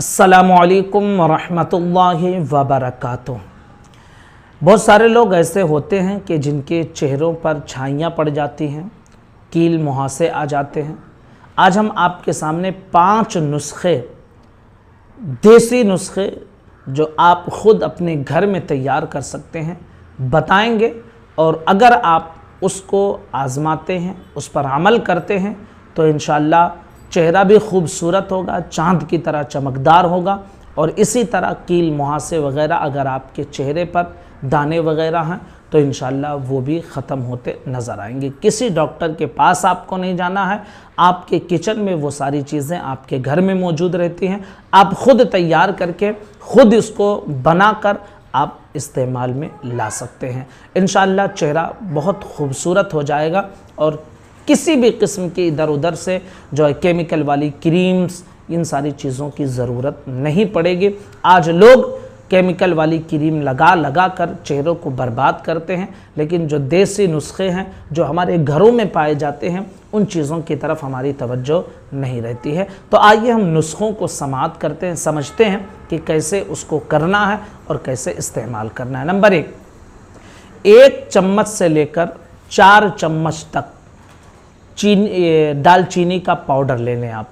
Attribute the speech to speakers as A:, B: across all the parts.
A: असलकम वरहमतुल्लाहि वबरक बहुत सारे लोग ऐसे होते हैं कि जिनके चेहरों पर छाइयाँ पड़ जाती हैं कील मुहासे आ जाते हैं आज हम आपके सामने पांच नुस्खे देसी नुस्खे जो आप ख़ुद अपने घर में तैयार कर सकते हैं बताएंगे और अगर आप उसको आज़माते हैं उस पर अमल करते हैं तो इन चेहरा भी खूबसूरत होगा चांद की तरह चमकदार होगा और इसी तरह कील मुहासे वगैरह अगर आपके चेहरे पर दाने वगैरह हैं तो इन वो भी ख़त्म होते नज़र आएंगे किसी डॉक्टर के पास आपको नहीं जाना है आपके किचन में वो सारी चीज़ें आपके घर में मौजूद रहती हैं आप ख़ुद तैयार करके ख़ुद इसको बनाकर आप इस्तेमाल में ला सकते हैं इन चेहरा बहुत खूबसूरत हो जाएगा और किसी भी किस्म के इधर उधर से जो है केमिकल वाली क्रीम्स इन सारी चीज़ों की ज़रूरत नहीं पड़ेगी आज लोग केमिकल वाली क्रीम लगा लगा कर चेहरों को बर्बाद करते हैं लेकिन जो देसी नुस्खे हैं जो हमारे घरों में पाए जाते हैं उन चीज़ों की तरफ हमारी तवज्जो नहीं रहती है तो आइए हम नुस्खों को समाप्त करते हैं समझते हैं कि कैसे उसको करना है और कैसे इस्तेमाल करना है नंबर एक एक चम्मच से लेकर चार चम्मच तक चीनी दालचीनी का पाउडर ले लें आप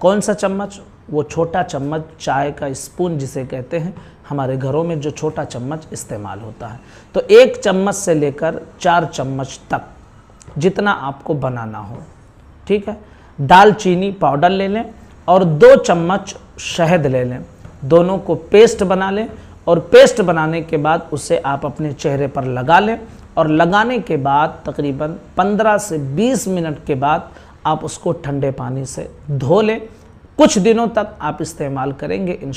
A: कौन सा चम्मच वो छोटा चम्मच चाय का स्पून जिसे कहते हैं हमारे घरों में जो छोटा चम्मच इस्तेमाल होता है तो एक चम्मच से लेकर चार चम्मच तक जितना आपको बनाना हो ठीक है दालचीनी पाउडर ले लें और दो चम्मच शहद ले लें दोनों को पेस्ट बना लें और पेस्ट बनाने के बाद उसे आप अपने चेहरे पर लगा लें और लगाने के बाद तकरीबन 15 से 20 मिनट के बाद आप उसको ठंडे पानी से धो लें कुछ दिनों तक आप इस्तेमाल करेंगे इन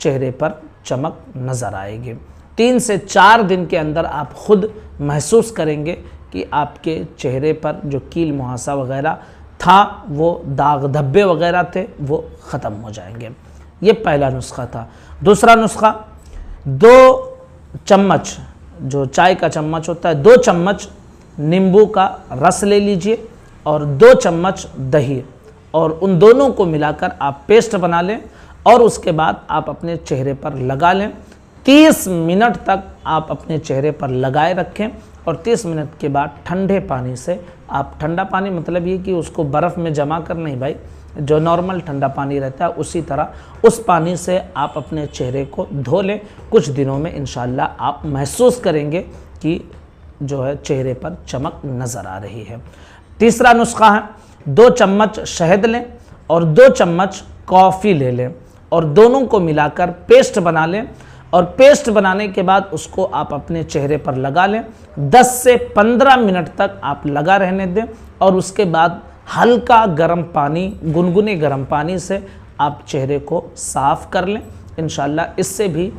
A: चेहरे पर चमक नज़र आएगी तीन से चार दिन के अंदर आप खुद महसूस करेंगे कि आपके चेहरे पर जो कील मुहासा वगैरह था वो दाग धब्बे वगैरह थे वो ख़त्म हो जाएंगे ये पहला नुस्खा था दूसरा नुस्खा दो चम्मच जो चाय का चम्मच होता है दो चम्मच नींबू का रस ले लीजिए और दो चम्मच दही और उन दोनों को मिलाकर आप पेस्ट बना लें और उसके बाद आप अपने चेहरे पर लगा लें 30 मिनट तक आप अपने चेहरे पर लगाए रखें और 30 मिनट के बाद ठंडे पानी से आप ठंडा पानी मतलब ये कि उसको बर्फ़ में जमा कर नहीं भाई जो नॉर्मल ठंडा पानी रहता है उसी तरह उस पानी से आप अपने चेहरे को धो लें कुछ दिनों में इन आप महसूस करेंगे कि जो है चेहरे पर चमक नज़र आ रही है तीसरा नुस्खा है दो चम्मच शहद लें और दो चम्मच कॉफ़ी ले लें और दोनों को मिलाकर पेस्ट बना लें और पेस्ट बनाने के बाद उसको आप अपने चेहरे पर लगा लें 10 से 15 मिनट तक आप लगा रहने दें और उसके बाद हल्का गर्म पानी गुनगुने गर्म पानी से आप चेहरे को साफ़ कर लें इन इससे भी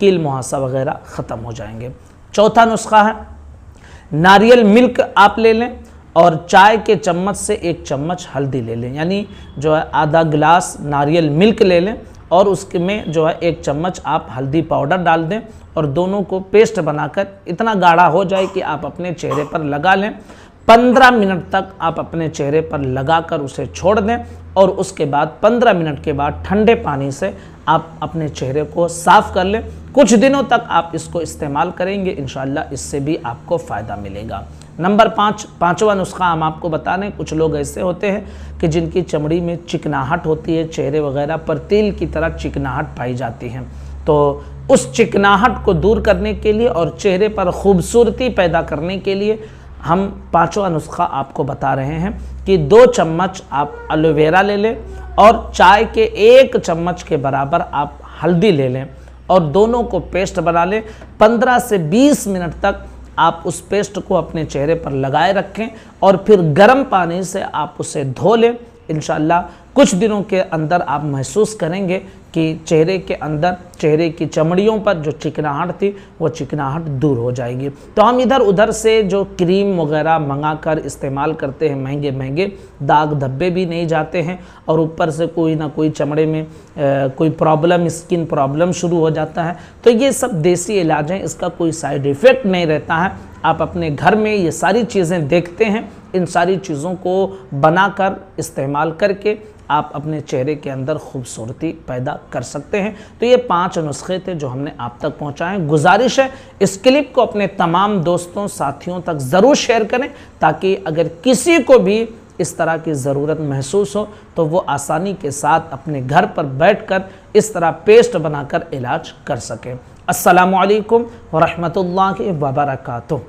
A: कील मुहासा वगैरह ख़त्म हो जाएंगे चौथा नुस्खा है नारियल मिल्क आप ले लें और चाय के चम्मच से एक चम्मच हल्दी ले लें यानी जो है आधा गिलास नारियल मिल्क ले लें और उसके में जो है एक चम्मच आप हल्दी पाउडर डाल दें और दोनों को पेस्ट बनाकर इतना गाढ़ा हो जाए कि आप अपने चेहरे पर लगा लें पंद्रह मिनट तक आप अपने चेहरे पर लगाकर उसे छोड़ दें और उसके बाद 15 मिनट के बाद ठंडे पानी से आप अपने चेहरे को साफ़ कर लें कुछ दिनों तक आप इसको इस्तेमाल करेंगे इन इससे भी आपको फ़ायदा मिलेगा नंबर पाँच पाँचवा नुस्खा हम आपको बता दें कुछ लोग ऐसे होते हैं कि जिनकी चमड़ी में चिकनाहट होती है चेहरे वगैरह पर तेल की तरह चिकनाहट पाई जाती है तो उस चिकनाहट को दूर करने के लिए और चेहरे पर खूबसूरती पैदा करने के लिए हम पांचवा नुस्खा आपको बता रहे हैं कि दो चम्मच आप एलोवेरा ले लें और चाय के एक चम्मच के बराबर आप हल्दी ले लें और दोनों को पेस्ट बना लें 15 से 20 मिनट तक आप उस पेस्ट को अपने चेहरे पर लगाए रखें और फिर गर्म पानी से आप उसे धो लें इन कुछ दिनों के अंदर आप महसूस करेंगे कि चेहरे के अंदर चेहरे की चमड़ियों पर जो चिकनाहट थी वो चिकनाहट दूर हो जाएगी तो हम इधर उधर से जो क्रीम वगैरह मंगा कर इस्तेमाल करते हैं महंगे महंगे दाग धब्बे भी नहीं जाते हैं और ऊपर से कोई ना कोई चमड़े में आ, कोई प्रॉब्लम स्किन प्रॉब्लम शुरू हो जाता है तो ये सब देसी इलाज हैं इसका कोई साइड इफ़ेक्ट नहीं रहता है आप अपने घर में ये सारी चीज़ें देखते हैं इन सारी चीज़ों को बनाकर इस्तेमाल करके आप अपने चेहरे के अंदर खूबसूरती पैदा कर सकते हैं तो ये पांच नुस्खे थे जो हमने आप तक पहुँचाएँ गुजारिश है इस क्लिप को अपने तमाम दोस्तों साथियों तक ज़रूर शेयर करें ताकि अगर किसी को भी इस तरह की ज़रूरत महसूस हो तो वो आसानी के साथ अपने घर पर बैठकर इस तरह पेस्ट बनाकर इलाज कर सकें असलकम वरहमल वबरकू